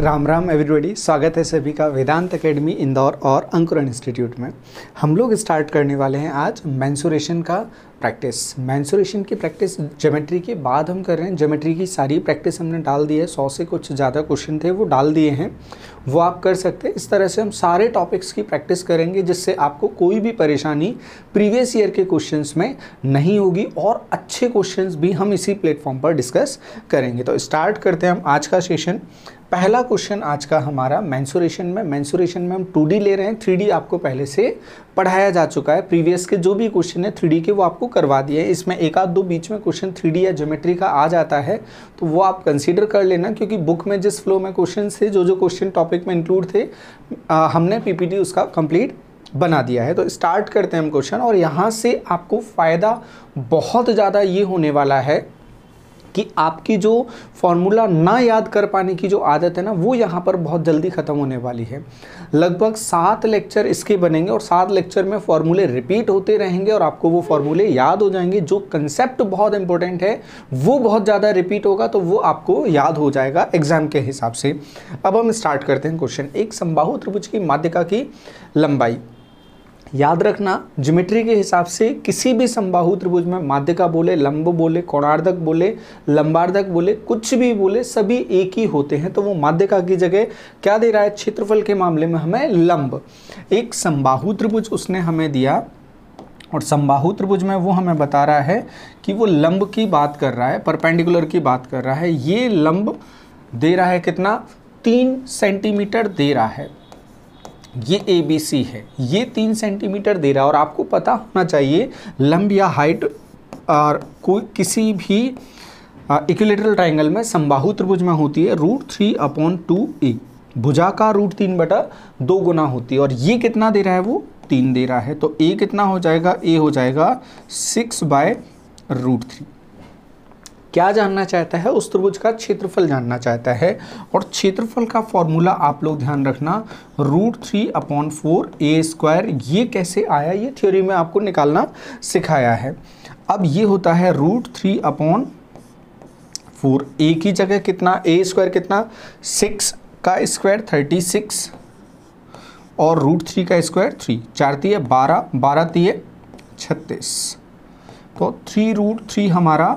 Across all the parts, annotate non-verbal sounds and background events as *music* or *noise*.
Ram Ram everybody स्वागत है सभी का वेदांत एकेडमी इंदौर और अंकुरन इंस्टीट्यूट में हम लोग स्टार्ट करने वाले हैं आज मैंसुरेशन का प्रैक्टिस मैंसुरेशन की प्रैक्टिस जोमेट्री के बाद हम कर रहे हैं जोमेट्री की सारी प्रैक्टिस हमने डाल दी है सौ से कुछ ज़्यादा क्वेश्चन थे वो डाल दिए हैं वो आप कर सकते हैं इस तरह से हम सारे टॉपिक्स की प्रैक्टिस करेंगे जिससे आपको कोई भी परेशानी प्रीवियस ईयर के क्वेश्चन में नहीं होगी और अच्छे क्वेश्चन भी हम इसी प्लेटफॉर्म पर डिस्कस करेंगे तो स्टार्ट करते हैं हम आज का सेशन पहला क्वेश्चन आज का हमारा मैंसुरेशन में मैंसुरेशन में हम टू ले रहे हैं थ्री आपको पहले से पढ़ाया जा चुका है प्रीवियस के जो भी क्वेश्चन है थ्री के वो आपको करवा दिए हैं इसमें एक आध दो बीच में क्वेश्चन थ्री या ज्योमेट्री का आ जाता है तो वो आप कंसीडर कर लेना क्योंकि बुक में जिस फ्लो में क्वेश्चन थे जो जो क्वेश्चन टॉपिक में इंक्लूड थे आ, हमने पी उसका कंप्लीट बना दिया है तो स्टार्ट करते हैं हम क्वेश्चन और यहाँ से आपको फ़ायदा बहुत ज़्यादा ये होने वाला है कि आपकी जो फॉर्मूला ना याद कर पाने की जो आदत है ना वो यहाँ पर बहुत जल्दी ख़त्म होने वाली है लगभग सात लेक्चर इसके बनेंगे और सात लेक्चर में फॉर्मूले रिपीट होते रहेंगे और आपको वो फॉर्मूले याद हो जाएंगे जो कंसेप्ट बहुत इंपॉर्टेंट है वो बहुत ज़्यादा रिपीट होगा तो वो आपको याद हो जाएगा एग्जाम के हिसाब से अब हम स्टार्ट करते हैं क्वेश्चन एक समबाहु त्रिभुज की माध्यिका की लंबाई याद रखना ज्योमेट्री के हिसाब से किसी भी संबाहु त्रिभुज में माध्यिका बोले लंब बोले कोणार्धक बोले लंबार्धक बोले कुछ भी बोले सभी एक ही होते हैं तो वो माध्यिका की जगह क्या दे रहा है क्षेत्रफल के मामले में हमें लंब एक संबाहु त्रिभुज उसने हमें दिया और संबाहु त्रिभुज में वो हमें बता रहा है कि वो लंब की बात कर रहा है परपेंडिकुलर की बात कर रहा है ये लंब दे रहा है कितना तीन सेंटीमीटर दे रहा है ये ए बी सी है ये तीन सेंटीमीटर दे रहा है और आपको पता होना चाहिए लंब या हाइट और कोई किसी भी इक्विलेटरल ट्राइंगल में संबाहु त्रिभुज में होती है root three upon two A भुजा का रूट तीन बटा दो गुना होती है और ये कितना दे रहा है वो तीन दे रहा है तो ए कितना हो जाएगा ए हो जाएगा सिक्स बाय रूट थ्री क्या जानना चाहता है उस त्रिभुज का क्षेत्रफल जानना चाहता है और क्षेत्रफल का फॉर्मूला आप लोग ध्यान रखना root three upon four A square ये कैसे आया ये थ्योरी में आपको निकालना सिखाया है अब ये होता है root three upon four A की जगह कितना ए स्क्वायर कितना सिक्स का स्क्वायर थर्टी सिक्स और रूट थ्री का स्क्वायर थ्री चार है बारह बारह है छत्तीस तो थ्री रूट थ्री हमारा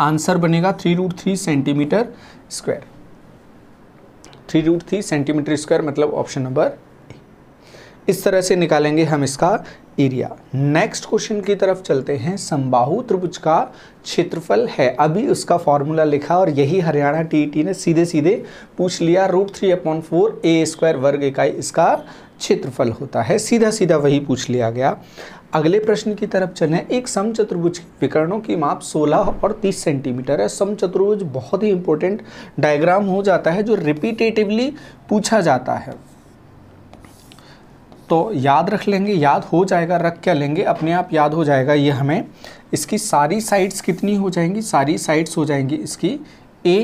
आंसर बनेगा three root three centimetre square three root three centimetre square मतलब ऑप्शन नंबर इस तरह से निकालेंगे हम इसका एरिया नेक्स्ट क्वेश्चन की तरफ चलते हैं संबाहु त्रिभुज का क्षेत्रफल है अभी उसका फॉर्मूला लिखा और यही हरियाणा टीईटी ने सीधे सीधे पूछ लिया root three upon four A square वर्ग इकाई इसका क्षेत्रफल होता है सीधा सीधा वही पूछ लिया गया अगले प्रश्न की तरफ चलें एक समचतुर्भुज विकर्णों की माप 16 और 30 सेंटीमीटर है समचतुर्भुज बहुत ही इंपॉर्टेंट डायग्राम हो जाता है जो रिपीटेटिवली पूछा जाता है तो याद रख लेंगे याद हो जाएगा रख क्या लेंगे अपने आप याद हो जाएगा ये हमें इसकी सारी साइड्स कितनी हो जाएंगी सारी साइड्स हो जाएंगी इसकी ए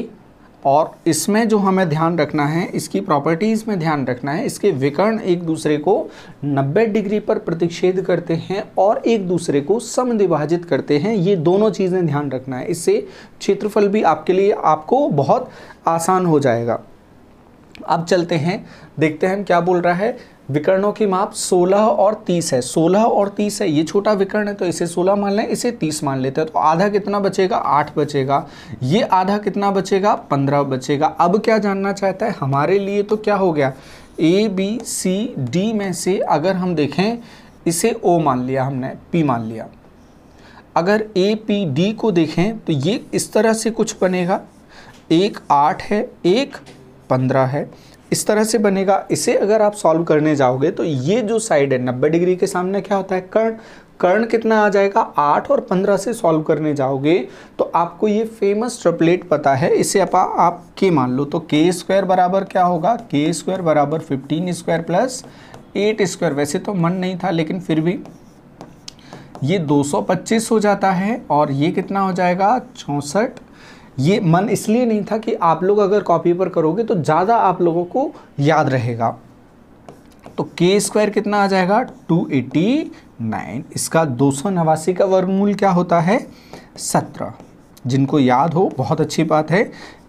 और इसमें जो हमें ध्यान रखना है इसकी प्रॉपर्टीज़ में ध्यान रखना है इसके विकर्ण एक दूसरे को 90 डिग्री पर प्रतिच्छेद करते हैं और एक दूसरे को विभाजित करते हैं ये दोनों चीज़ें ध्यान रखना है इससे क्षेत्रफल भी आपके लिए आपको बहुत आसान हो जाएगा अब चलते हैं देखते हैं क्या बोल रहा है विकर्णों की माप 16 और 30 है 16 और 30 है ये छोटा विकर्ण है तो इसे 16 मान लें इसे 30 मान लेते हैं तो आधा कितना बचेगा 8 बचेगा ये आधा कितना बचेगा 15 बचेगा अब क्या जानना चाहता है हमारे लिए तो क्या हो गया ए बी सी डी में से अगर हम देखें इसे ओ मान लिया हमने पी मान लिया अगर ए पी डी को देखें तो ये इस तरह से कुछ बनेगा एक आठ है एक पंद्रह है इस तरह से बनेगा इसे अगर आप सॉल्व करने जाओगे तो ये जो साइड है नब्बे डिग्री के सामने क्या होता है कर्ण कर्ण कितना आ जाएगा आठ और पंद्रह से सॉल्व करने जाओगे तो आपको ये फेमस ट्रिपलेट पता है इसे आप आप के मान लो तो के स्क्वायर बराबर क्या होगा के स्क्वायर बराबर fifteen square plus eight square वैसे तो मन नहीं था लेकिन फिर भी ये 225 हो जाता है और ये कितना हो जाएगा चौंसठ ये मन इसलिए नहीं था कि आप लोग अगर कॉपी पर करोगे तो ज़्यादा आप लोगों को याद रहेगा तो के स्क्वायर कितना आ जाएगा 289 इसका दो सौ नवासी का वर्गमूल क्या होता है 17 जिनको याद हो बहुत अच्छी बात है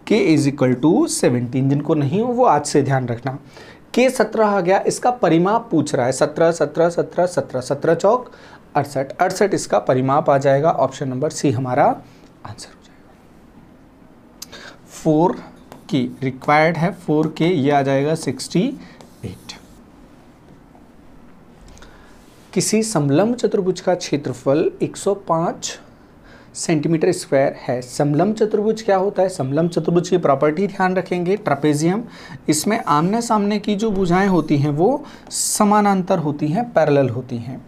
के इज इक्वल टू सेवनटीन जिनको नहीं हो वो आज से ध्यान रखना के सत्रह आ गया इसका परिमाप पूछ रहा है सत्रह सत्रह सत्रह सत्रह सत्रह चौक अड़सठ अड़सठ इसका परिमाप आ जाएगा ऑप्शन नंबर सी हमारा आंसर फोर के रिक्वायर्ड है फोर के ये आ जाएगा सिक्सटी एट किसी समलम चतुर्भुज का क्षेत्रफल 105 सेंटीमीटर स्क्वायर है समलम चतुर्भुज क्या होता है समलम चतुर्भुज की प्रॉपर्टी ध्यान रखेंगे ट्रपेजियम इसमें आमने सामने की जो भुजाएं होती हैं वो समानांतर होती हैं पैरेलल होती हैं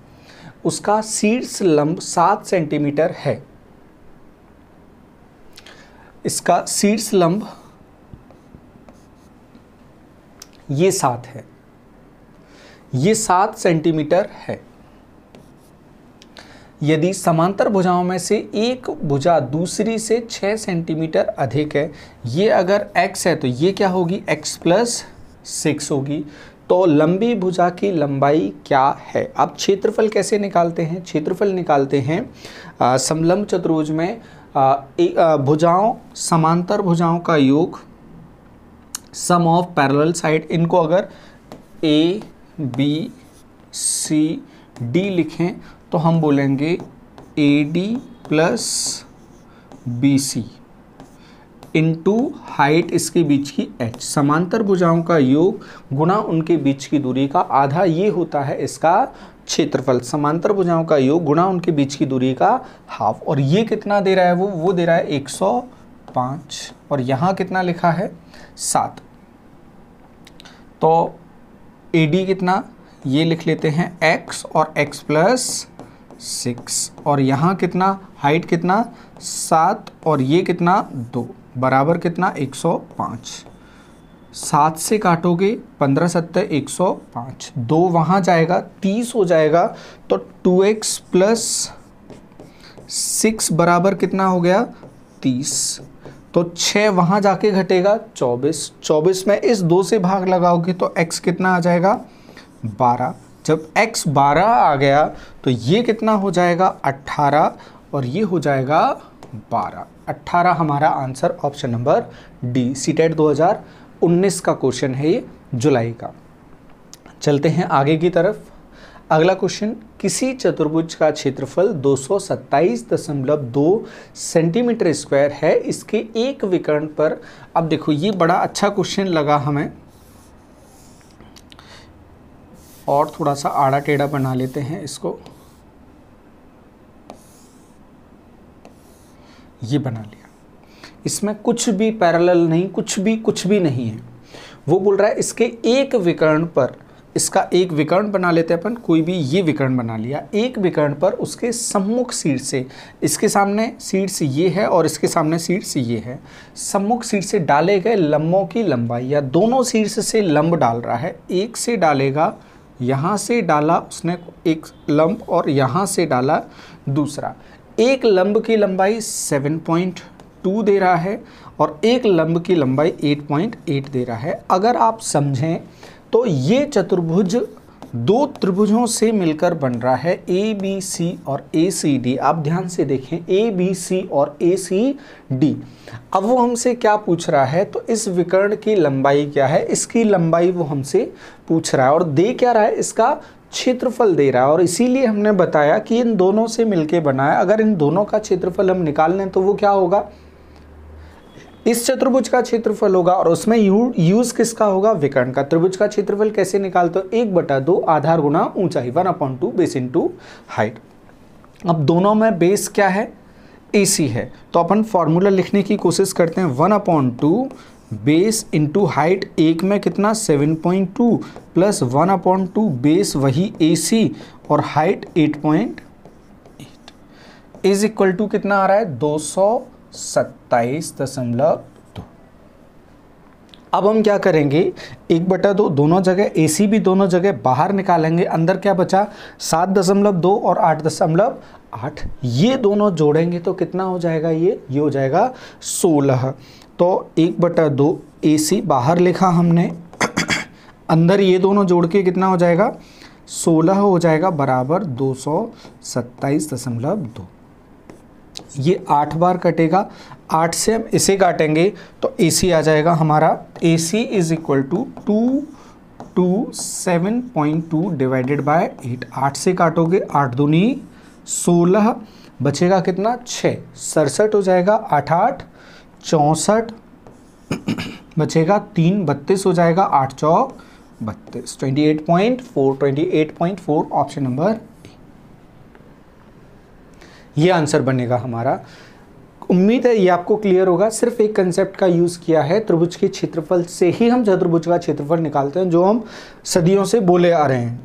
उसका शीर्ष लंब सात सेंटीमीटर है इसका शीर्ष लंब ये सात है ये सात सेंटीमीटर है यदि समांतर भुजाओं में से एक भुजा दूसरी से छह सेंटीमीटर अधिक है ये अगर x है तो ये क्या होगी x प्लस सिक्स होगी तो लंबी भुजा की लंबाई क्या है अब क्षेत्रफल कैसे निकालते हैं क्षेत्रफल निकालते हैं समलंब चतुर्भुज में भुजाओं समांतर भुजाओं का योग सम ऑफ पैरेलल साइड इनको अगर ए बी सी डी लिखें तो हम बोलेंगे A D plus B C into height इसके बीच की एच समांतर भुजाओं का योग गुना उनके बीच की दूरी का आधा ये होता है इसका क्षेत्रफल समांतर भुजाओं का योग गुणा उनके बीच की दूरी का हाफ और ये कितना दे रहा है वो वो दे रहा है 105 और यहाँ कितना लिखा है सात तो ए डी कितना ये लिख लेते हैं x और x प्लस सिक्स और यहाँ कितना हाइट कितना सात और ये कितना दो बराबर कितना 105 सात से काटोगे पंद्रह सत्तर एक सौ पाँच दो वहाँ जाएगा तीस हो जाएगा तो टू एक्स प्लस सिक्स बराबर कितना हो गया तीस तो छः वहाँ जाके घटेगा चौबीस चौबीस में इस दो से भाग लगाओगे तो एक्स कितना आ जाएगा बारह जब एक्स बारह आ गया तो ये कितना हो जाएगा अट्ठारह और ये हो जाएगा बारह अट्ठारह हमारा answer option number D CTET दो हज़ार 19 का क्वेश्चन है ये जुलाई का चलते हैं आगे की तरफ अगला क्वेश्चन किसी चतुर्भुज का क्षेत्रफल दो सेंटीमीटर स्क्वायर है इसके एक विकर्ण पर अब देखो ये बड़ा अच्छा क्वेश्चन लगा हमें और थोड़ा सा आड़ा टेढ़ा बना लेते हैं इसको ये बना लिया इसमें कुछ भी पैरेलल नहीं कुछ भी कुछ भी नहीं है वो बोल रहा है इसके एक विकर्ण पर इसका एक विकर्ण बना लेते हैं अपन कोई भी ये विकर्ण बना लिया एक विकर्ण पर उसके सम्मुख सीट से इसके सामने से ये है और इसके सामने से ये है सम्मुख सीट से डाले गए लम्बों की लंबाई या दोनों शीर्ष से लंब डाल रहा है एक से डालेगा यहाँ से डाला उसने एक लंब और यहाँ से डाला दूसरा एक लंब की लंबाई सेवन पॉइंट टू दे रहा है और एक लंब की लंबाई एट पॉइंट एट दे रहा है अगर आप समझें तो ये चतुर्भुज दो त्रिभुजों से मिलकर बन रहा है ए बी सी और ए सी डी आप ध्यान से देखें ए बी सी और ए सी डी अब वो हमसे क्या पूछ रहा है तो इस विकर्ण की लंबाई क्या है इसकी लंबाई वो हमसे पूछ रहा है और दे क्या रहा है इसका क्षेत्रफल दे रहा है और इसीलिए हमने बताया कि इन दोनों से मिलकर बना है अगर इन दोनों का क्षेत्रफल हम निकाल लें तो वो क्या होगा इस चतुर्भुज का क्षेत्रफल होगा और उसमें यू, यूज किसका होगा विकर्ण का त्रिभुज का क्षेत्रफल कैसे निकालते हो एक बटा दो आधार गुना ऊंचाई one upon two base into height अब दोनों में बेस क्या है ए सी है तो अपन फॉर्मूला लिखने की कोशिश करते हैं one upon two base into height एक में कितना seven point two plus one upon two base वही ए सी और height eight point eight is equal to कितना आ रहा है दो सौ सत्ताईस दशमलव दो अब हम क्या करेंगे एक बटा दो दोनों जगह एसी भी दोनों जगह बाहर निकालेंगे अंदर क्या बचा सात दशमलव दो और आठ दशमलव आठ ये दोनों जोड़ेंगे तो कितना हो जाएगा ये ये हो जाएगा सोलह तो एक बटा दो ए बाहर लिखा हमने *coughs* अंदर ये दोनों जोड़ के कितना हो जाएगा सोलह हो जाएगा बराबर दो सौ सत्ताईस दशमलव दो ये आठ बार कटेगा आठ से हम इसे काटेंगे तो ए सी आ जाएगा हमारा A C is equal to two two seven point two divided by eight आठ से काटोगे आठ दूनी सोलह बचेगा कितना छः सड़सठ हो जाएगा आठ आठ चौंसठ बचेगा तीन बत्तीस हो जाएगा आठ चौक बत्तीस twenty eight point four twenty eight point four option number ये आंसर बनेगा हमारा उम्मीद है ये आपको क्लियर होगा सिर्फ एक कंसेप्ट का यूज़ किया है त्रिभुज के क्षेत्रफल से ही हम चतुर्भुज का क्षेत्रफल निकालते हैं जो हम सदियों से बोले आ रहे हैं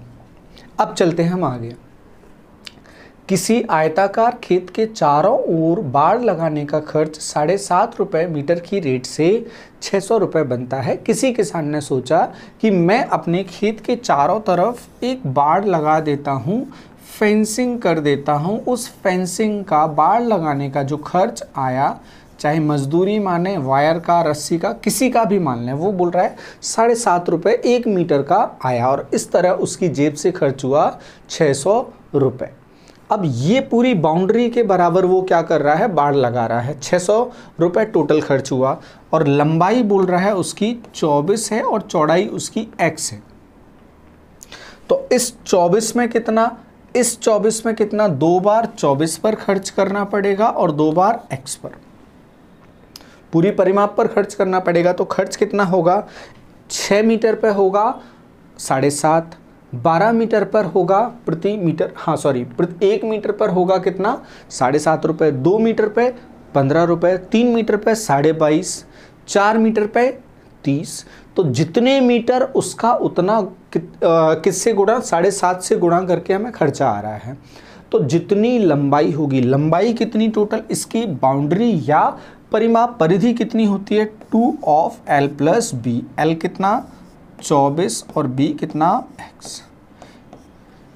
अब चलते हैं हम आगे किसी आयताकार खेत के चारों ओर बाढ़ लगाने का खर्च साढ़े सात रुपये मीटर की रेट से छः सौ रुपये बनता है किसी किसान ने सोचा कि मैं अपने खेत के चारों तरफ एक बाढ़ लगा देता हूँ फेंसिंग कर देता हूँ उस फेंसिंग का बाढ़ लगाने का जो खर्च आया चाहे मजदूरी माने वायर का रस्सी का किसी का भी मान लें वो बोल रहा है साढ़े सात रुपये एक मीटर का आया और इस तरह उसकी जेब से खर्च हुआ छः सौ रुपये अब ये पूरी बाउंड्री के बराबर वो क्या कर रहा है बाढ़ लगा रहा है छः सौ रुपये टोटल खर्च हुआ और लंबाई बोल रहा है उसकी चौबीस है और चौड़ाई उसकी एक्स है तो इस चौबीस में कितना इस 24 में कितना दो बार 24 पर खर्च करना पड़ेगा और दो बार x पर पूरी परिमाप पर खर्च करना पड़ेगा तो खर्च कितना होगा 6 मीटर पर होगा साढ़े सात बारह मीटर पर होगा प्रति मीटर हाँ सॉरी एक मीटर पर होगा कितना साढ़े सात रुपये दो मीटर पे पंद्रह रुपये तीन मीटर पे साढ़े बाईस चार मीटर पे तीस तो जितने मीटर उसका उतना किससे गुणा साढ़े सात से गुणा करके हमें खर्चा आ रहा है तो जितनी लंबाई होगी लंबाई कितनी टोटल इसकी बाउंड्री या परिमाप परिधि कितनी होती है two of L plus B L कितना चौबीस और बी कितना एक्स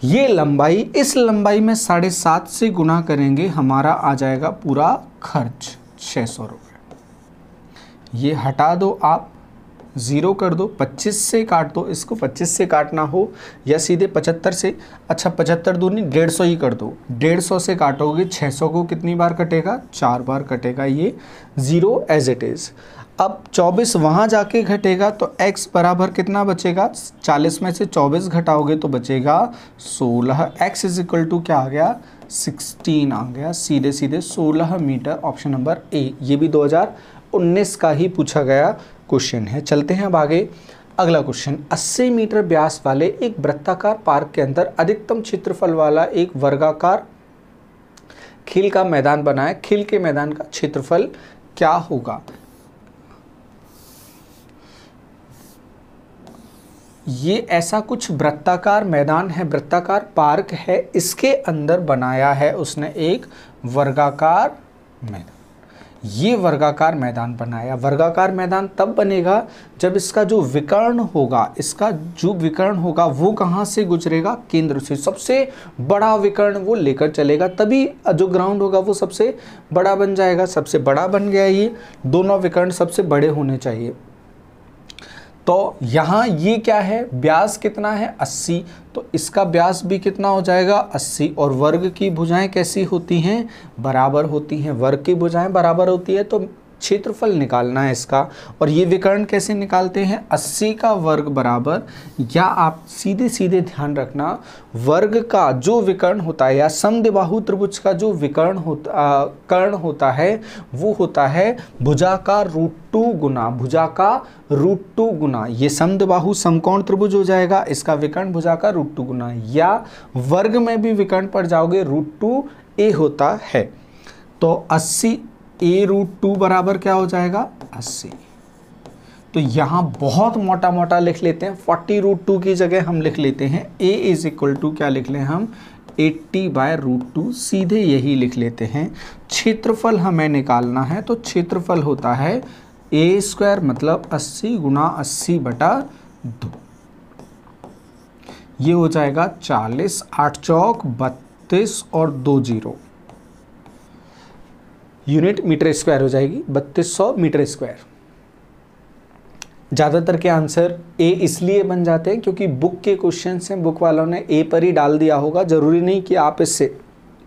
ये लंबाई इस लंबाई में साढ़े सात से गुणा करेंगे हमारा आ जाएगा पूरा खर्च छः सौ रुपये ये हटा दो आप ज़ीरो कर दो 25 से काट दो इसको 25 से काटना हो या सीधे 75 से अच्छा 75 नहीं डेढ़ सौ ही कर दो डेढ़ सौ से काटोगे 600 को कितनी बार कटेगा चार बार कटेगा ये ज़ीरो एज इट इज़ अब 24 वहाँ जाके घटेगा तो x बराबर कितना बचेगा 40 में से 24 घटाओगे तो बचेगा 16 x इज इक्वल टू क्या आ गया 16 आ गया सीधे सीधे 16 मीटर ऑप्शन नंबर ए ये भी 2019 का ही पूछा गया क्वेश्चन है चलते हैं अब आगे अगला क्वेश्चन 80 मीटर व्यास वाले एक वृत्ताकार पार्क के अंदर अधिकतम क्षेत्रफल वाला एक वर्गाकार खेल का मैदान बनाए खेल के मैदान का क्षेत्रफल क्या होगा ये ऐसा कुछ वृत्ताकार मैदान है वृत्ताकार पार्क है इसके अंदर बनाया है उसने एक वर्गाकार मैदान ये वर्गाकार मैदान बनाया वर्गाकार मैदान तब बनेगा जब इसका जो विकर्ण होगा इसका जो विकर्ण होगा वो कहाँ से गुजरेगा केंद्र से सबसे बड़ा विकर्ण वो लेकर चलेगा तभी जो ग्राउंड होगा वो सबसे बड़ा बन जाएगा सबसे बड़ा बन गया ये दोनों विकर्ण सबसे बड़े होने चाहिए तो यहाँ ये क्या है ब्यास कितना है 80 तो इसका ब्यास भी कितना हो जाएगा 80 और वर्ग की भुजाएं कैसी होती हैं बराबर होती हैं वर्ग की भुजाएं बराबर होती है तो क्षेत्रफल निकालना है इसका और ये विकर्ण कैसे निकालते हैं 80 का वर्ग बराबर या आप सीधे सीधे ध्यान रखना वर्ग का जो विकर्ण होता है या समदिबाहु त्रिभुज का जो विकर्ण होता कर्ण होता है वो होता है भुजा का रूट टू गुना भुजा का रूट टू गुना ये समदिबाहु समकोण त्रिभुज हो जाएगा इसका विकर्ण भुजा का रूट टू गुना या वर्ग में भी विकर्ण पर जाओगे रूट टू ए होता है तो अस्सी ए रूट टू बराबर क्या हो जाएगा अस्सी तो यहां बहुत मोटा मोटा लिख लेते हैं फोर्टी रूट टू की जगह हम लिख लेते हैं ए इज इक्वल टू क्या लिख लें हम एट्टी बाय रूट टू सीधे यही लिख लेते हैं क्षेत्रफल हमें निकालना है तो क्षेत्रफल होता है ए स्क्वायर मतलब अस्सी गुना अस्सी बटा दो ये हो जाएगा चालीस आठ चौक बत्तीस और दो जीरो यूनिट मीटर स्क्वायर हो जाएगी बत्तीस सौ मीटर स्क्वायर ज़्यादातर के आंसर ए इसलिए बन जाते हैं क्योंकि बुक के क्वेश्चन हैं बुक वालों ने ए पर ही डाल दिया होगा ज़रूरी नहीं कि आप इससे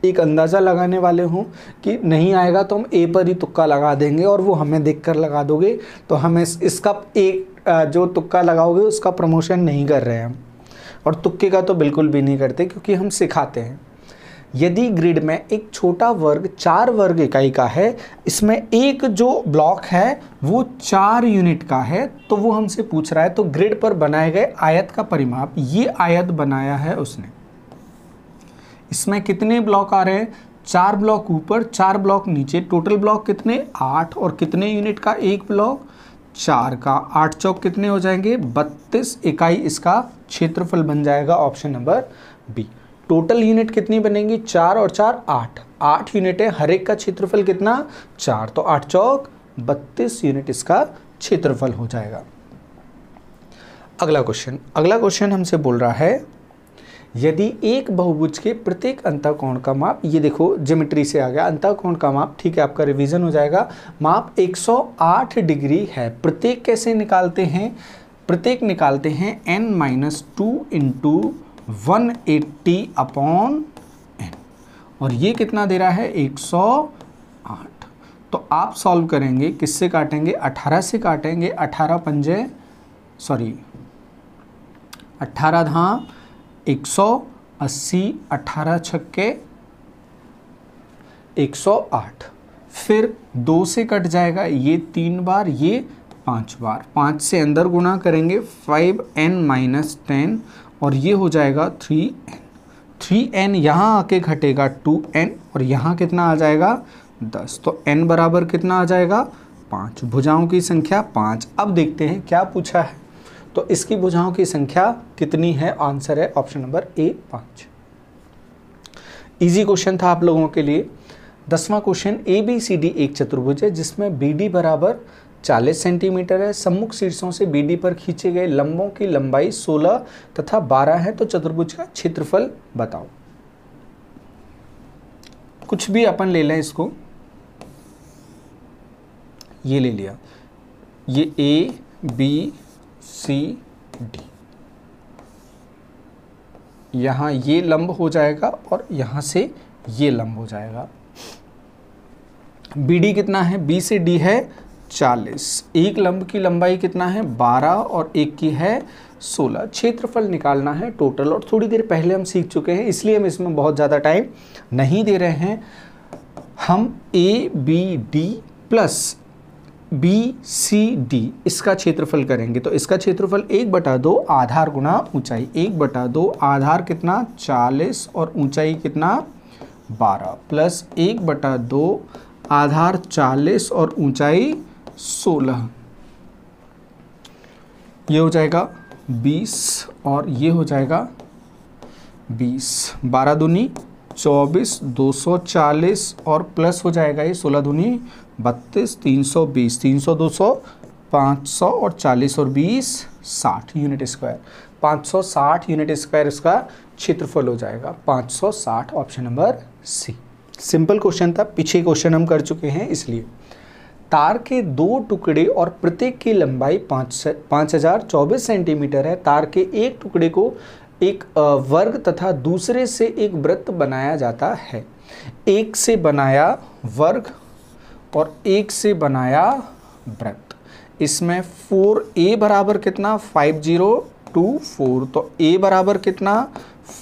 एक अंदाज़ा लगाने वाले हों कि नहीं आएगा तो हम ए पर ही तुक्का लगा देंगे और वो हमें देख कर लगा दोगे तो हम इस, इसका एक जो तुक्का लगाओगे उसका प्रमोशन नहीं कर रहे हैं हम और तुक्के का तो बिल्कुल भी नहीं करते क्योंकि हम सिखाते हैं यदि ग्रिड में एक छोटा वर्ग चार वर्ग इकाई का है इसमें एक जो ब्लॉक है वो चार यूनिट का है तो वो हमसे पूछ रहा है तो ग्रिड पर बनाए गए आयत का परिमाप ये आयत बनाया है उसने इसमें कितने ब्लॉक आ रहे हैं चार ब्लॉक ऊपर चार ब्लॉक नीचे टोटल ब्लॉक कितने आठ और कितने यूनिट का एक ब्लॉक चार का आठ चौक कितने हो जाएंगे बत्तीस इकाई इसका क्षेत्रफल बन जाएगा option number B total unit कितनी बनेगी चार और चार आठ आठ यूनिट है हर एक का क्षेत्रफल कितना चार तो आठ चौक बत्तीस यूनिट इसका क्षेत्रफल हो जाएगा अगला क्वेश्चन अगला क्वेश्चन हमसे बोल रहा है यदि एक बहुभुज के प्रत्येक अंताकोण का माप ये देखो जिमिट्री से आ गया अंताकोण का माप ठीक है आपका रिवीजन हो जाएगा माप 108 डिग्री है प्रत्येक कैसे निकालते हैं प्रत्येक निकालते हैं n minus two into one eighty upon N और ये कितना दे रहा है एक सौ आठ तो आप सॉल्व करेंगे किससे काटेंगे अठारह से काटेंगे अठारह पंजे सॉरी अट्ठारह धाम एक सौ अस्सी अट्ठारह छक्के एक सौ आठ फिर दो से कट जाएगा ये तीन बार ये पांच बार पाँच से अंदर गुणा करेंगे फाइव एन माइनस टेन और ये हो जाएगा थ्री एन थ्री एन यहाँ आके घटेगा टू एन और यहाँ कितना आ जाएगा दस तो एन बराबर कितना आ जाएगा पाँच भुजाओं की संख्या पाँच अब देखते हैं क्या पूछा है तो इसकी भुजाओं की संख्या कितनी है आंसर है ऑप्शन नंबर ए पाँच इजी क्वेश्चन था आप लोगों के लिए दसवां question A B C D एक चतुर्भुज है जिसमें बी डी बराबर 40 सेंटीमीटर है सम्मुख शीर्षों से बीडी पर खींचे गए लंबों की लंबाई 16 तथा 12 है तो चतुर्भुज का क्षेत्रफल बताओ कुछ भी अपन ले लें इसको ये ले लिया ये ए बी सी डी यहां ये लंब हो जाएगा और यहां से ये लंब हो जाएगा बी डी कितना है बी से डी है चालीस एक लंब की लंबाई कितना है बारह और एक की है सोलह क्षेत्रफल निकालना है टोटल और थोड़ी देर पहले हम सीख चुके हैं इसलिए हम इसमें बहुत ज़्यादा टाइम नहीं दे रहे हैं हम A B D plus B C D इसका क्षेत्रफल करेंगे तो इसका क्षेत्रफल एक बटा दो आधार गुना ऊंचाई एक बटा दो आधार कितना चालीस और ऊंचाई कितना बारह प्लस एक बटा दो आधार चालीस और ऊंचाई सोलह ये हो जाएगा बीस और ये हो जाएगा बीस बारह दूनी चौबीस दो सौ चालीस और प्लस हो जाएगा ये सोलह दूनी बत्तीस तीन सौ बीस तीन सौ दो सौ पाँच सौ और चालीस और बीस साठ यूनिट स्क्वायर पाँच सौ साठ यूनिट स्क्वायर इसका क्षेत्रफल हो जाएगा पाँच सौ साठ option number C simple question था पीछे क्वेश्चन हम कर चुके हैं इसलिए तार के दो टुकड़े और प्रत्येक की लंबाई पाँच पाँच हज़ार चौबीस सेंटीमीटर है तार के एक टुकड़े को एक वर्ग तथा दूसरे से एक वृत्त बनाया जाता है एक से बनाया वर्ग और एक से बनाया वृत्त इसमें फोर ए बराबर कितना फाइव जीरो टू फोर तो ए बराबर कितना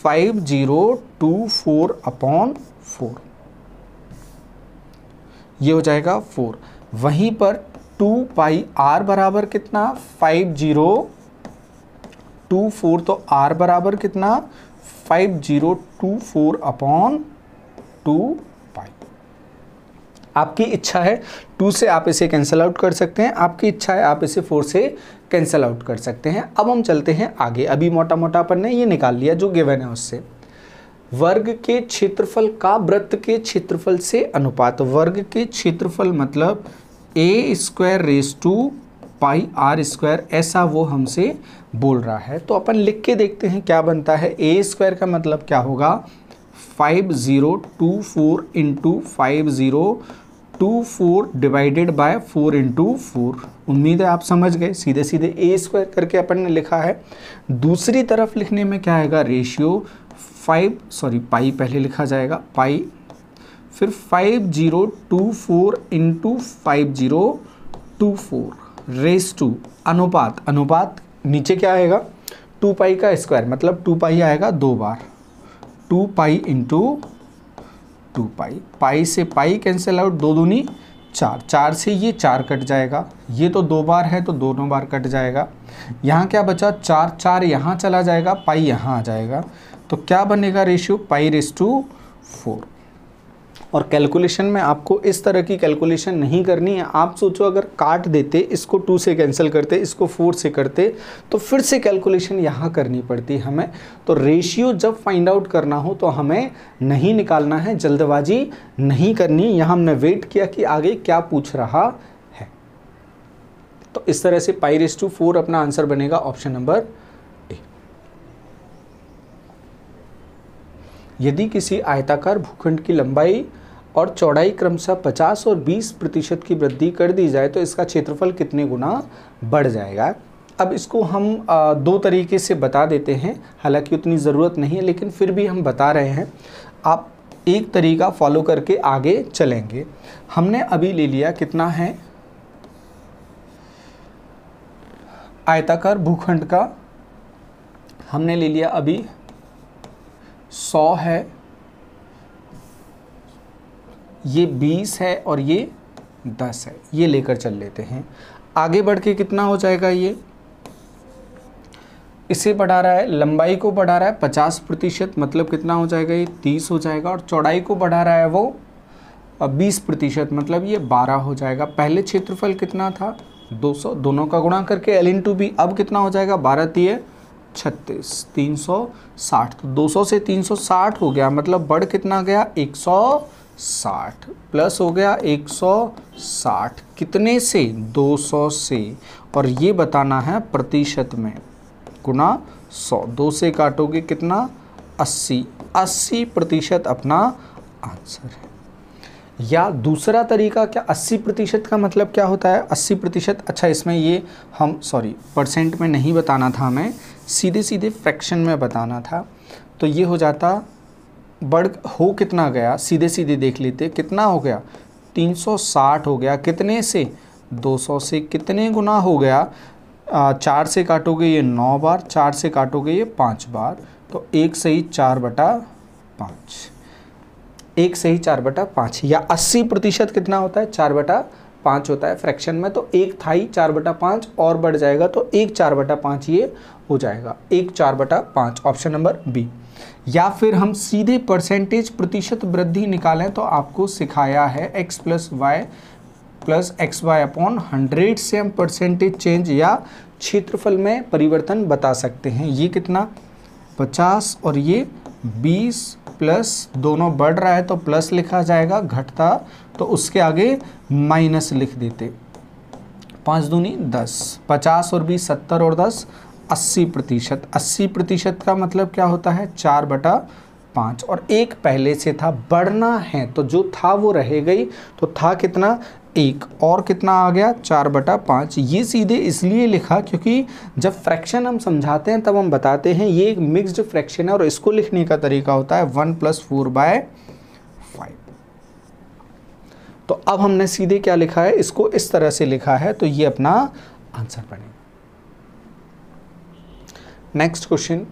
five zero two four upon four ये हो जाएगा फोर वहीं पर टू पाई आर बराबर कितना फाइव जीरो टू फोर तो आर बराबर कितना five zero two four upon two pi आपकी इच्छा है टू से आप इसे कैंसिल आउट कर सकते हैं आपकी इच्छा है आप इसे फोर से कैंसिल आउट कर सकते हैं अब हम चलते हैं आगे अभी मोटा मोटा अपन ने ये निकाल लिया जो गिवन है उससे वर्ग के क्षेत्रफल का वृत्त के क्षेत्रफल से अनुपात वर्ग के क्षेत्रफल मतलब A square raise to pi R square ऐसा वो हमसे बोल रहा है तो अपन लिख के देखते हैं क्या बनता है ए स्क्वायर का मतलब क्या होगा five zero two four into five zero two four divided by four into four उम्मीद है आप समझ गए सीधे सीधे ए स्क्वायर करके अपन ने लिखा है दूसरी तरफ लिखने में क्या आएगा रेशियो फाइव सॉरी पाई पहले लिखा जाएगा पाई फिर five zero two four into five zero two four raise to अनुपात अनुपात नीचे क्या आएगा टू पाई का स्क्वायर मतलब टू पाई आएगा दो बार two pi into two pi pi से पाई कैंसिल आउट दो दूनी चार चार से ये चार कट जाएगा ये तो दो बार है तो दोनों बार कट जाएगा यहाँ क्या बचा चार चार यहाँ चला जाएगा पाई यहाँ आ जाएगा तो क्या बनेगा ratio pi raise to four और कैलकुलेशन में आपको इस तरह की कैलकुलेशन नहीं करनी है आप सोचो अगर काट देते इसको टू से कैंसिल करते इसको फोर से करते तो फिर से कैलकुलेशन यहाँ करनी पड़ती हमें तो रेशियो जब फाइंड आउट करना हो तो हमें नहीं निकालना है जल्दबाजी नहीं करनी यहाँ हमने वेट किया कि आगे क्या पूछ रहा है तो इस तरह से पाई रेस टू फोर अपना आंसर बनेगा ऑप्शन नंबर यदि किसी आयताकार भूखंड की लंबाई और चौड़ाई क्रमशः 50 और 20 प्रतिशत की वृद्धि कर दी जाए तो इसका क्षेत्रफल कितने गुना बढ़ जाएगा अब इसको हम दो तरीके से बता देते हैं हालांकि उतनी ज़रूरत नहीं है लेकिन फिर भी हम बता रहे हैं आप एक तरीका फॉलो करके आगे चलेंगे हमने अभी ले लिया कितना है आयताकार भूखंड का हमने ले लिया अभी सौ है ये बीस है और ये दस है ये लेकर चल लेते हैं आगे बढ़ के कितना हो जाएगा ये इसे बढ़ा रहा है लंबाई को बढ़ा रहा है पचास प्रतिशत मतलब कितना हो जाएगा ये तीस हो जाएगा और चौड़ाई को बढ़ा रहा है वो बीस प्रतिशत मतलब ये बारह हो जाएगा पहले क्षेत्रफल कितना था दो सौ दोनों का गुणा करके एल इन टू बी अब कितना हो जाएगा बारह तीय छत्तीस तीन सौ साठ तो दो सौ से तीन सौ साठ हो गया मतलब बढ़ कितना गया एक सौ साठ प्लस हो गया एक सौ साठ कितने से दो सौ से और ये बताना है प्रतिशत में गुना सौ दो से काटोगे कितना अस्सी अस्सी प्रतिशत अपना आंसर है या दूसरा तरीका क्या अस्सी प्रतिशत का मतलब क्या होता है अस्सी प्रतिशत अच्छा इसमें ये हम सॉरी परसेंट में नहीं बताना था हमें सीधे सीधे फ्रैक्शन में बताना था तो ये हो जाता बढ़ हो कितना गया सीधे सीधे देख लेते कितना हो गया 360 हो गया कितने से 200 से कितने गुना हो गया आ, चार से काटोगे ये नौ बार चार से काटोगे ये पाँच बार तो एक सही चार बटा पाँच एक सही चार बटा पाँच या अस्सी प्रतिशत कितना होता है चार बटा पाँच होता है फ्रैक्शन में तो एक थाई चार बटा पाँच और बढ़ जाएगा तो एक चार बटा पाँच ये हो जाएगा एक चार बटा पाँच ऑप्शन नंबर बी या फिर हम सीधे परसेंटेज प्रतिशत वृद्धि निकालें तो आपको सिखाया है X plus Y plus X Y upon hundred से हम परसेंटेज चेंज या क्षेत्रफल में परिवर्तन बता सकते हैं ये कितना पचास और ये बीस प्लस दोनों बढ़ रहा है तो प्लस लिखा जाएगा घटता तो उसके आगे माइनस लिख देते पाँच दूनी दस पचास और बीस सत्तर और दस अस्सी प्रतिशत अस्सी प्रतिशत का मतलब क्या होता है चार बटा पाँच और एक पहले से था बढ़ना है तो जो था वो रह गई तो था कितना एक और कितना आ गया चार बटा पाँच ये सीधे इसलिए लिखा क्योंकि जब फ्रैक्शन हम समझाते हैं तब हम बताते हैं ये एक मिक्स्ड फ्रैक्शन है और इसको लिखने का तरीका होता है one plus four by five तो अब हमने सीधे क्या लिखा है इसको इस तरह से लिखा है तो ये अपना आंसर बनेगा नेक्स्ट क्वेश्चन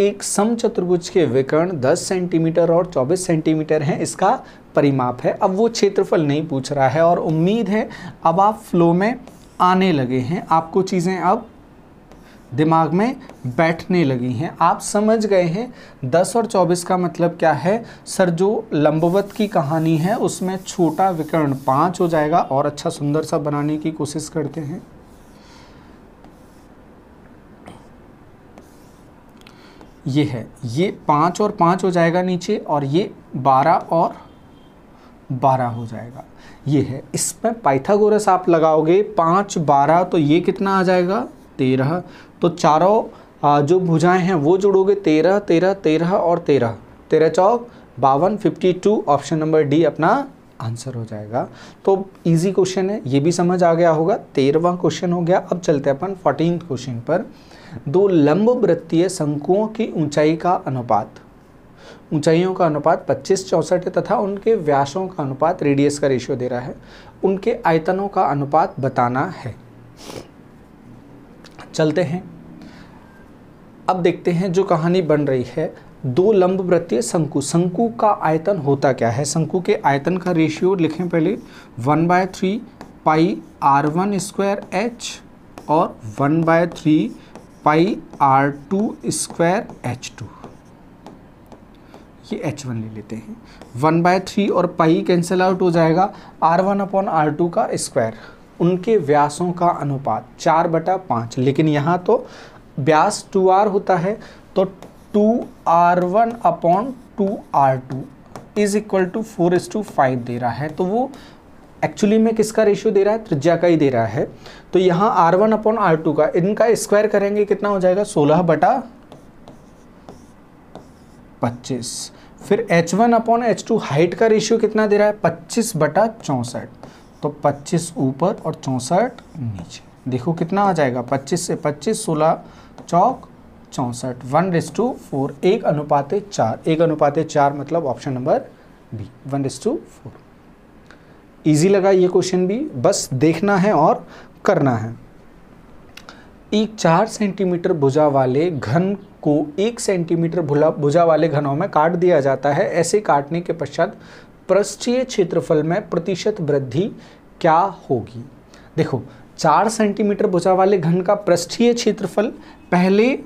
एक समचतुर्भुज के विकर्ण 10 सेंटीमीटर और 24 सेंटीमीटर हैं इसका परिमाप है अब वो क्षेत्रफल नहीं पूछ रहा है और उम्मीद है अब आप फ्लो में आने लगे हैं आपको चीज़ें अब दिमाग में बैठने लगी हैं आप समझ गए हैं 10 और 24 का मतलब क्या है सर जो लंबवत की कहानी है उसमें छोटा विकर्ण पाँच हो जाएगा और अच्छा सुंदर सा बनाने की कोशिश करते हैं ये है ये पाँच और पाँच हो जाएगा नीचे और ये बारह और बारह हो जाएगा ये है इसमें पाइथागोरस आप लगाओगे पाँच बारह तो ये कितना आ जाएगा तेरह तो चारों जो भुजाएं हैं वो जोड़ोगे तेरह तेरह तेरह और तेरह तेरह चौक बावन fifty two option number D अपना आंसर हो जाएगा तो इजी क्वेश्चन है ये भी समझ आ गया होगा तेरहवा क्वेश्चन हो गया अब चलते हैं अपन फोर्टीन क्वेश्चन पर दो लंब वृत्तीय शंकुओं की ऊंचाई का अनुपात ऊंचाइयों का अनुपात 25 चौंसठ तथा उनके व्यासों का अनुपात रेडियस का रेशियो दे रहा है उनके आयतनों का अनुपात बताना है चलते हैं अब देखते हैं जो कहानी बन रही है दो लंब वृत्तीय शंकु शंकु का आयतन होता क्या है शंकु के आयतन का रेशियो लिखें पहले one by three pi R one square H और one by three pi R two square H two ये एच वन ले लेते हैं वन बाय थ्री और पाई कैंसिल आउट हो जाएगा R one upon R two का स्क्वायर उनके व्यासों का अनुपात चार बटा पाँच लेकिन यहाँ तो व्यास टू आर होता है तो two R one upon two R two is equal to four is to five दे रहा है तो वो एक्चुअली में किसका रेशियो दे रहा है त्रिज्या का ही दे रहा है तो यहाँ R one upon R two का इनका स्क्वायर करेंगे कितना हो जाएगा सोलह बटा पच्चीस फिर H one upon H two height का रेशियो कितना दे रहा है पच्चीस बटा चौंसठ तो पच्चीस ऊपर और चौंसठ नीचे देखो कितना आ जाएगा पच्चीस से पच्चीस सोलह चौक चौंसठ वन रिस टू फोर एक अनुपात चार एक अनुपात चार मतलब option number B one is to four easy लगा ये क्वेश्चन भी बस देखना है और करना है एक चार सेंटीमीटर भुजा वाले घन को एक सेंटीमीटर भुजा वाले घनों में काट दिया जाता है ऐसे काटने के पश्चात पृष्ठीय क्षेत्रफल में प्रतिशत वृद्धि क्या होगी देखो चार सेंटीमीटर भुजा वाले घन का पृष्ठीय क्षेत्रफल पहले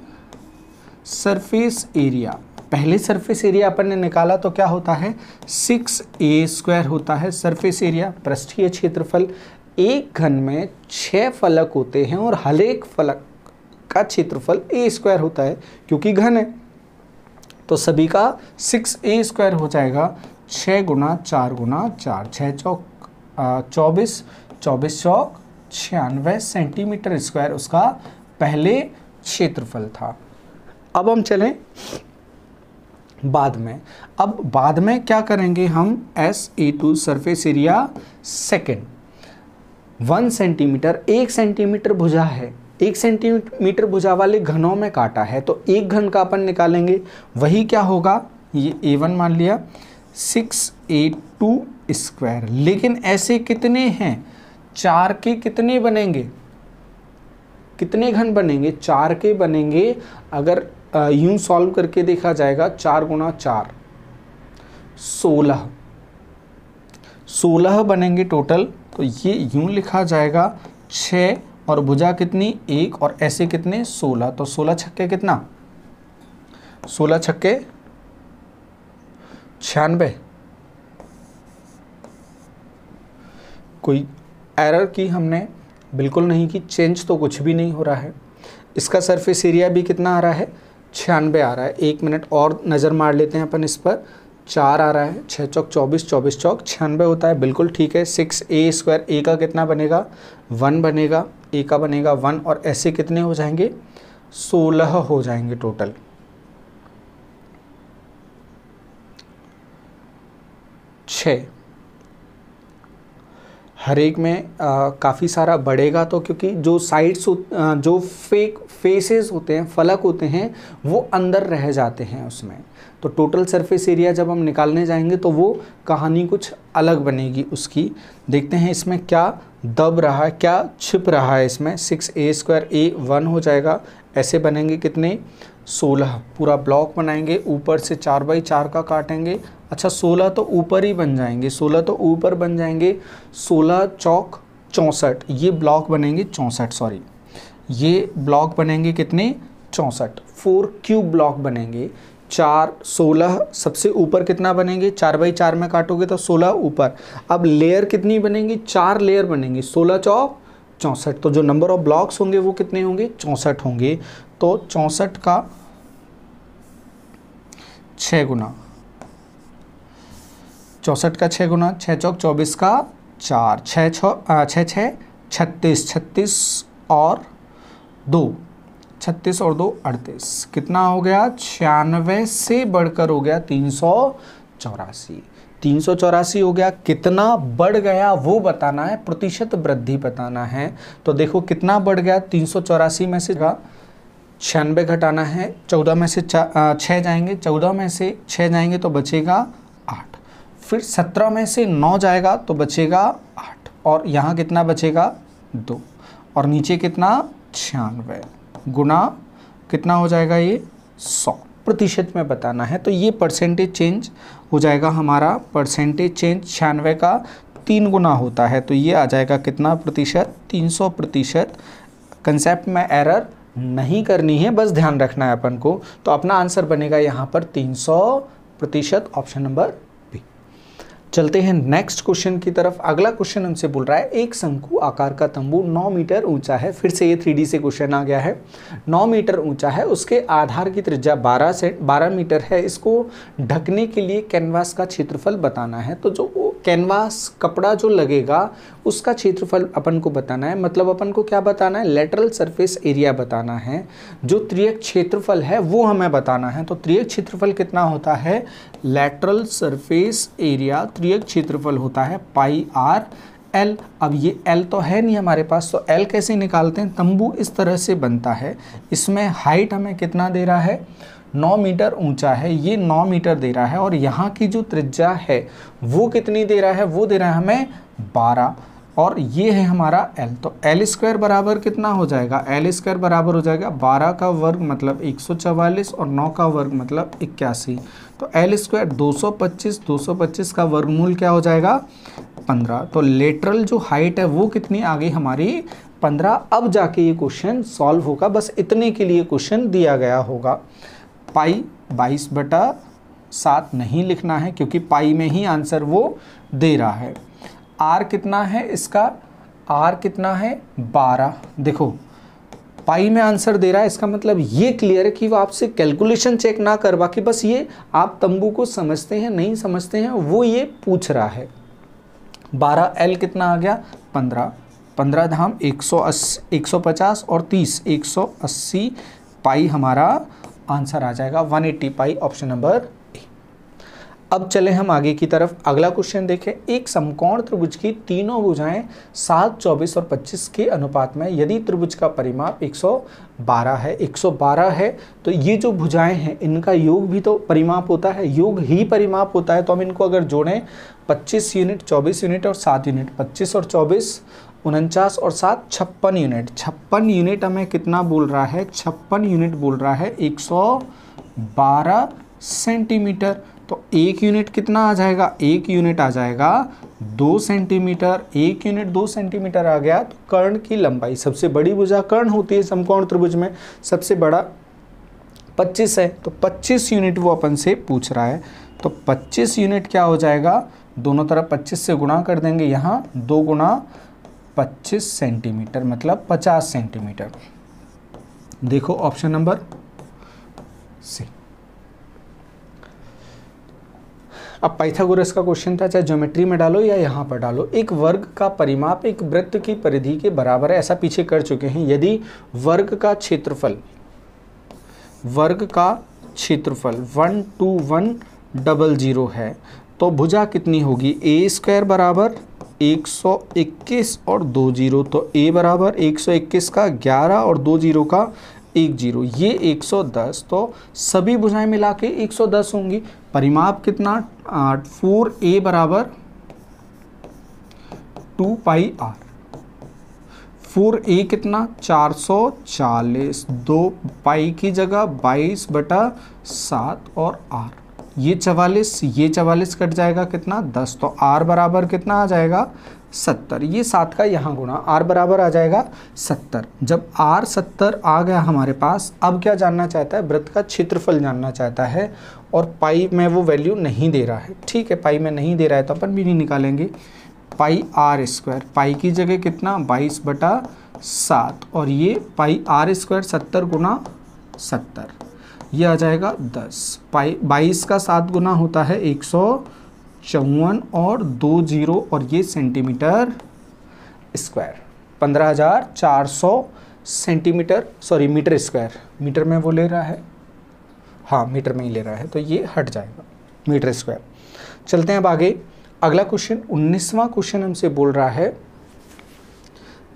सरफेस एरिया पहले सरफेस एरिया अपन ने निकाला तो क्या होता है सिक्स ए स्क्वायर होता है सरफेस एरिया पृष्ठीय क्षेत्रफल एक घन में छः फलक होते हैं और हर एक फलक का क्षेत्रफल ए स्क्वायर होता है क्योंकि घन है तो सभी का सिक्स ए स्क्वायर हो जाएगा छः गुना चार गुना चार छः चौक चौबीस चौबीस चौक छियानवे सेंटीमीटर स्क्वायर उसका पहले क्षेत्रफल था अब हम चलें बाद में अब बाद में क्या करेंगे हम S A two surface area second one centimetre एक सेंटीमीटर भुजा है एक सेंटीमीटर भुजा वाले घनों में काटा है तो एक घन का अपन निकालेंगे वही क्या होगा ये ए वन मान लिया सिक्स ए टू स्क्वायर लेकिन ऐसे कितने हैं चार के कितने बनेंगे कितने घन बनेंगे चार के बनेंगे अगर यूं सॉल्व करके देखा जाएगा चार गुना चार सोलह सोलह बनेंगे टोटल तो ये यूं लिखा जाएगा छ और भुजा कितनी एक और ऐसे कितने सोलह तो सोलह छक्के कितना सोलह छक्के छियानबे कोई एरर की हमने बिल्कुल नहीं की चेंज तो कुछ भी नहीं हो रहा है इसका सरफेस एरिया भी कितना आ रहा है छियानवे आ रहा है एक मिनट और नज़र मार लेते हैं अपन इस पर चार आ रहा है छः चौक चौबीस चौबीस चौक छियानवे होता है बिल्कुल ठीक है सिक्स ए स्क्वायर ए का कितना बनेगा वन बनेगा ए का बनेगा वन और ऐसे कितने हो जाएंगे सोलह हो जाएंगे टोटल छ हर एक में काफ़ी सारा बढ़ेगा तो क्योंकि जो साइड्स जो फेक फेसेस होते हैं फलक होते हैं वो अंदर रह जाते हैं उसमें तो टोटल सरफेस एरिया जब हम निकालने जाएंगे तो वो कहानी कुछ अलग बनेगी उसकी देखते हैं इसमें क्या दब रहा है क्या छिप रहा है इसमें six A square A one हो जाएगा ऐसे बनेंगे कितने सोलह पूरा ब्लॉक बनाएंगे ऊपर से चार बाई चार का काटेंगे अच्छा सोलह तो ऊपर ही बन जाएंगे सोलह तो ऊपर बन जाएंगे सोलह चौक चौंसठ ये ब्लॉक बनेंगे चौंसठ सॉरी ये ब्लॉक बनेंगे कितने चौंसठ फोर क्यूब ब्लॉक बनेंगे चार सोलह सबसे ऊपर कितना बनेंगे चार बाई चार में काटोगे तो सोलह ऊपर अब लेयर कितनी बनेंगी चार लेयर बनेंगी सोलह चौक चौंसठ तो जो नंबर ऑफ ब्लॉक्स होंगे वो कितने होंगे चौंसठ होंगे तो चौंसठ का छ गुना चौंसठ का छः गुना छः चौक चौबीस का चार छः छः छः छत्तीस छत्तीस और दो छत्तीस और दो अड़तीस कितना हो गया छियानवे से बढ़कर हो गया तीन सौ चौरासी तीन सौ चौरासी हो गया कितना बढ़ गया वो बताना है प्रतिशत वृद्धि बताना है तो देखो कितना बढ़ गया तीन सौ चौरासी में से छियानवे घटाना है चौदह में से छः जाएंगे चौदह में से छः जाएंगे तो बचेगा आठ फिर सत्रह में से नौ जाएगा तो बचेगा आठ और यहाँ कितना बचेगा दो और नीचे कितना छियानवे गुना कितना हो जाएगा ये सौ प्रतिशत में बताना है तो ये परसेंटेज चेंज हो जाएगा हमारा परसेंटेज चेंज छियानवे का तीन गुना होता है तो ये आ जाएगा कितना प्रतिशत तीन सौ प्रतिशत कंसेप्ट में एरर नहीं करनी है बस ध्यान रखना है अपन को तो अपना आंसर बनेगा यहाँ पर तीन सौ प्रतिशत ऑप्शन नंबर चलते हैं नेक्स्ट क्वेश्चन की तरफ अगला क्वेश्चन हमसे बोल रहा है एक शंकु आकार का तंबू 9 मीटर ऊंचा है फिर से ये थ्री से क्वेश्चन आ गया है 9 मीटर ऊंचा है उसके आधार की त्रिज्या 12 से 12 मीटर है इसको ढकने के लिए कैनवास का क्षेत्रफल बताना है तो जो कैनवास कपड़ा जो लगेगा उसका क्षेत्रफल अपन को बताना है मतलब अपन को क्या बताना है लेटरल सरफेस एरिया बताना है जो त्रियक क्षेत्रफल है वो हमें बताना है तो त्रियक क्षेत्रफल कितना होता है लेटरल सरफेस एरिया त्रियक क्षेत्रफल होता है पाई आर एल अब ये एल तो है नहीं हमारे पास तो एल कैसे निकालते हैं तंबू इस तरह से बनता है इसमें हाइट हमें कितना दे रहा है 9 मीटर ऊंचा है ये 9 मीटर दे रहा है और यहाँ की जो त्रिज्या है वो कितनी दे रहा है वो दे रहा है हमें 12 और ये है हमारा एल तो एल स्क्वायर बराबर कितना हो जाएगा एल स्क्वायर बराबर हो जाएगा 12 का वर्ग मतलब 144 और 9 का वर्ग मतलब इक्यासी तो एल स्क्वायर सौ पच्चीस का वर्गमूल क्या हो जाएगा पंद्रह तो लेटरल जो हाइट है वो कितनी आ गई हमारी पंद्रह अब जाके ये क्वेश्चन सॉल्व होगा बस इतने के लिए क्वेश्चन दिया गया होगा पाई बाईस बटा सात नहीं लिखना है क्योंकि पाई में ही आंसर वो दे रहा है आर कितना है इसका आर कितना है बारह देखो पाई में आंसर दे रहा है इसका मतलब ये क्लियर है कि वो आपसे कैलकुलेशन चेक ना करवा के बस ये आप तंबू को समझते हैं नहीं समझते हैं वो ये पूछ रहा है बारह एल कितना आ गया पंद्रह पंद्रह धाम एक सौ अस्सी एक सौ पचास और तीस एक सौ अस्सी पाई हमारा आंसर आ जाएगा 180 eighty pi option number A अब चले हम आगे की तरफ अगला क्वेश्चन देखें एक समकोण त्रिभुज की तीनों भुजाएं 7, 24 और 25 के अनुपात में यदि त्रिभुज का परिमाप 112 है 112 है तो ये जो भुजाएं हैं इनका योग भी तो परिमाप होता है योग ही परिमाप होता है तो हम इनको अगर जोड़ें 25 यूनिट 24 यूनिट और 7 यूनिट 25 और 24 उनचास और सात छप्पन यूनिट छप्पन यूनिट हमें कितना बोल रहा है छप्पन यूनिट बोल रहा है एक सौ बारह सेंटीमीटर तो एक यूनिट कितना आ जाएगा एक यूनिट आ जाएगा दो सेंटीमीटर एक यूनिट दो सेंटीमीटर आ गया तो कर्ण की लंबाई सबसे बड़ी भुजा कर्ण होती है समकोण त्रिभुज में सबसे बड़ा 25 है तो 25 यूनिट वो अपन से पूछ रहा है तो 25 यूनिट क्या हो जाएगा दोनों तरफ 25 से गुणा कर देंगे यहाँ दो गुणा 25 सेंटीमीटर मतलब 50 सेंटीमीटर देखो ऑप्शन नंबर सी अब पाइथागोरस का क्वेश्चन था चाहे ज्योमेट्री में डालो या यहाँ पर डालो एक वर्ग का परिमाप एक वृत्त की परिधि के बराबर है ऐसा पीछे कर चुके हैं यदि वर्ग का क्षेत्रफल वर्ग का क्षेत्रफल one two one double zero है तो भुजा कितनी होगी ए स्क्वायर बराबर 121 और दो जीरो तो ए बराबर 121 का 11 और दो जीरो का एक जीरो ये 110 तो सभी भुजाएं मिला के एक होंगी परिमाप कितना आठ फोर ए बराबर two pi R four A कितना 440 दो पाई की जगह 22 बटा सात और आर ये चवालीस ये चवालीस कट जाएगा कितना दस तो आर बराबर कितना आ जाएगा सत्तर ये सात का यहाँ गुणा आर बराबर आ जाएगा सत्तर जब आर सत्तर आ गया हमारे पास अब क्या जानना चाहता है वृत्त का क्षेत्रफल जानना चाहता है और पाई में वो वैल्यू नहीं दे रहा है ठीक है पाई में नहीं दे रहा है तो अपन भी नहीं निकालेंगे पाई आर स्क्वायर पाई की जगह कितना बाईस बटा सात और ये पाई आर स्क्वायर सत्तर गुना सत्तर ये आ जाएगा दस बाईस का सात गुना होता है एक सौ चौवन और दो जीरो और ये सेंटीमीटर स्क्वायर पंद्रह हज़ार चार सौ centimetre sorry metre square metre में वो ले रहा है हाँ मीटर में ही ले रहा है तो ये हट जाएगा मीटर स्क्वायर चलते हैं अब आगे अगला क्वेश्चन उन्नीसवां क्वेश्चन हमसे बोल रहा है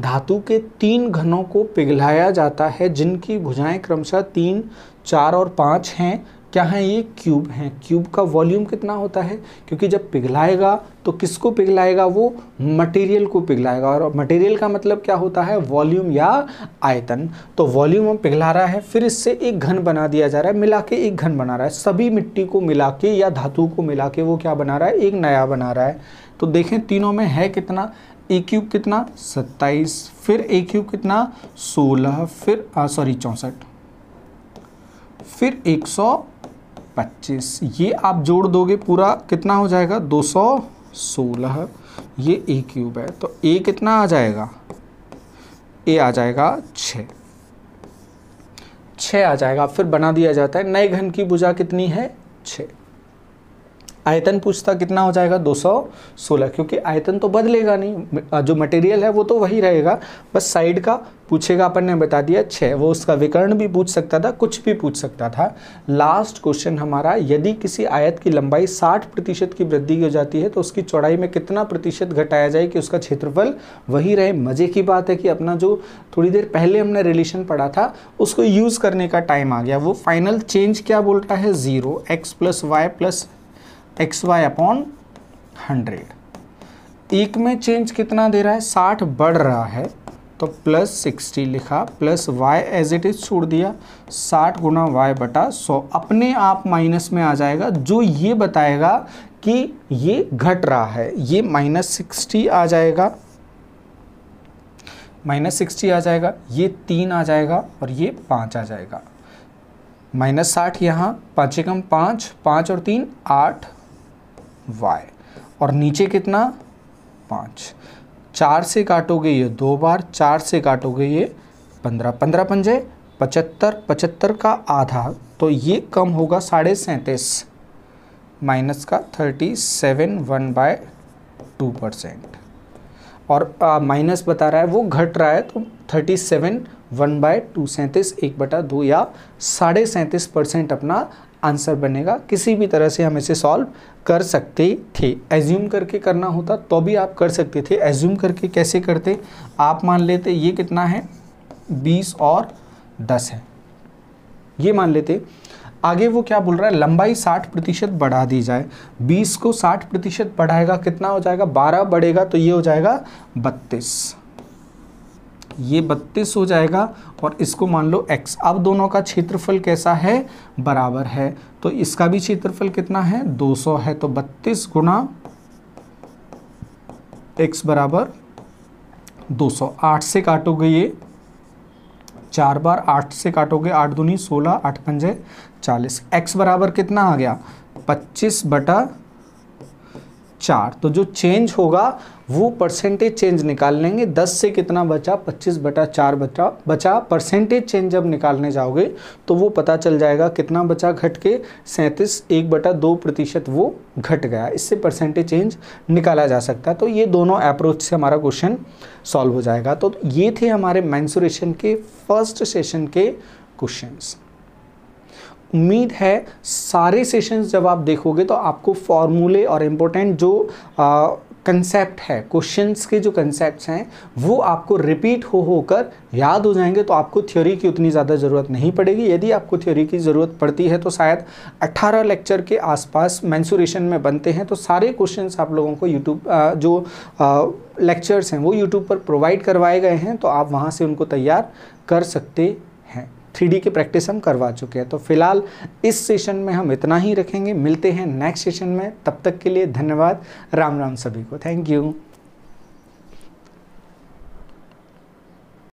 धातु के तीन घनों को पिघलाया जाता है जिनकी भुजाएं क्रमशः तीन चार और पाँच हैं क्या हैं ये क्यूब हैं क्यूब का वॉल्यूम कितना होता है क्योंकि जब पिघलाएगा तो किसको पिघलाएगा वो मटेरियल को पिघलाएगा और मटेरियल का मतलब क्या होता है वॉल्यूम या आयतन तो वॉल्यूम हम पिघला रहा है फिर इससे एक घन बना दिया जा रहा है मिला के एक घन बना रहा है सभी मिट्टी को मिला के या धातु को मिला के वो क्या बना रहा है एक नया बना रहा है तो देखें तीनों में है कितना ए क्यूब कितना सत्ताईस फिर ए क्यूब कितना सोलह फिर सॉरी चौंसठ फिर एक सौ पच्चीस ये आप जोड़ दोगे पूरा कितना हो जाएगा दो सौ सोलह ये ए क्यूब है तो ए कितना आ जाएगा ए आ जाएगा छः छः आ जाएगा फिर बना दिया जाता है नए घन की भुजा कितनी है छः आयतन पूछता कितना हो जाएगा 216 क्योंकि आयतन तो बदलेगा नहीं जो मटेरियल है वो तो वही रहेगा बस साइड का पूछेगा अपन ने बता दिया छः वो उसका विकर्ण भी पूछ सकता था कुछ भी पूछ सकता था लास्ट क्वेश्चन हमारा यदि किसी आयत की लंबाई 60 प्रतिशत की वृद्धि हो जाती है तो उसकी चौड़ाई में कितना प्रतिशत घटाया जाए कि उसका क्षेत्रफल वही रहे मज़े की बात है कि अपना जो थोड़ी देर पहले हमने रिलेशन पढ़ा था उसको यूज़ करने का टाइम आ गया वो फाइनल चेंज क्या बोलता है zero X plus Y plus X Y upon hundred एक में चेंज कितना दे रहा है साठ बढ़ रहा है तो प्लस सिक्सटी लिखा plus Y as it is छोड़ दिया साठ गुना वाई बटा सौ अपने आप माइनस में आ जाएगा जो ये बताएगा कि ये घट रहा है ये माइनस सिक्सटी आ जाएगा माइनस सिक्सटी आ जाएगा ये तीन आ जाएगा और ये पाँच आ जाएगा माइनस साठ यहाँ पाँच एकम पाँच पाँच और तीन आठ वाई और नीचे कितना पाँच चार से काटोगे ये दो बार चार से काटोगे ये पंद्रह पंद्रह पंजे पचहत्तर पचहत्तर का आधा तो ये कम होगा साढ़े सैंतीस माइनस का thirty seven one by two percent और आ, माइनस बता रहा है वो घट रहा है तो thirty seven one by two सैंतीस एक बटा दो या साढ़े सैंतीस परसेंट अपना आंसर बनेगा किसी भी तरह से हम इसे सॉल्व कर सकते थे एज्यूम करके करना होता तो भी आप कर सकते थे एज्यूम करके कैसे करते आप मान लेते ये कितना है बीस और दस है ये मान लेते आगे वो क्या बोल रहा है लंबाई साठ प्रतिशत बढ़ा दी जाए बीस को साठ प्रतिशत बढ़ाएगा कितना हो जाएगा बारह बढ़ेगा तो ये हो जाएगा बत्तीस ये बत्तीस हो जाएगा और इसको मान लो x अब दोनों का क्षेत्रफल कैसा है बराबर है तो इसका भी क्षेत्रफल कितना है 200 है तो बत्तीस गुना एक्स बराबर सौ आठ से काटोगे ये चार बार आठ से काटोगे आठ दूनी सोलह आठ पंजे चालीस एक्स बराबर कितना आ गया पच्चीस बटा चार तो जो चेंज होगा वो परसेंटेज चेंज निकाल लेंगे दस से कितना बचा पच्चीस बटा चार बचा बचा परसेंटेज चेंज जब निकालने जाओगे तो वो पता चल जाएगा कितना बचा घट के सैंतीस एक बटा दो प्रतिशत वो घट गया इससे परसेंटेज चेंज निकाला जा सकता है तो ये दोनों अप्रोच से हमारा क्वेश्चन सॉल्व हो जाएगा तो ये थे हमारे मैंसुरेशन के फर्स्ट सेशन के क्वेश्चन उम्मीद है सारे सेशंस जब आप देखोगे तो आपको फॉर्मूले और इम्पोर्टेंट जो कंसेप्ट है क्वेश्चंस के जो कंसेप्ट हैं वो आपको रिपीट हो होकर याद हो जाएंगे तो आपको थ्योरी की उतनी ज़्यादा ज़रूरत नहीं पड़ेगी यदि आपको थ्योरी की ज़रूरत पड़ती है तो शायद 18 लेक्चर के आसपास मैंसूरेशन में बनते हैं तो सारे क्वेश्चन आप लोगों को यूट्यूब जो लेक्चर्स हैं वो यूट्यूब पर प्रोवाइड करवाए गए हैं तो आप वहाँ से उनको तैयार कर सकते थ्री की प्रैक्टिस हम करवा चुके हैं तो फिलहाल इस सेशन में हम इतना ही रखेंगे मिलते हैं नेक्स्ट सेशन में तब तक के लिए धन्यवाद राम राम सभी को थैंक यू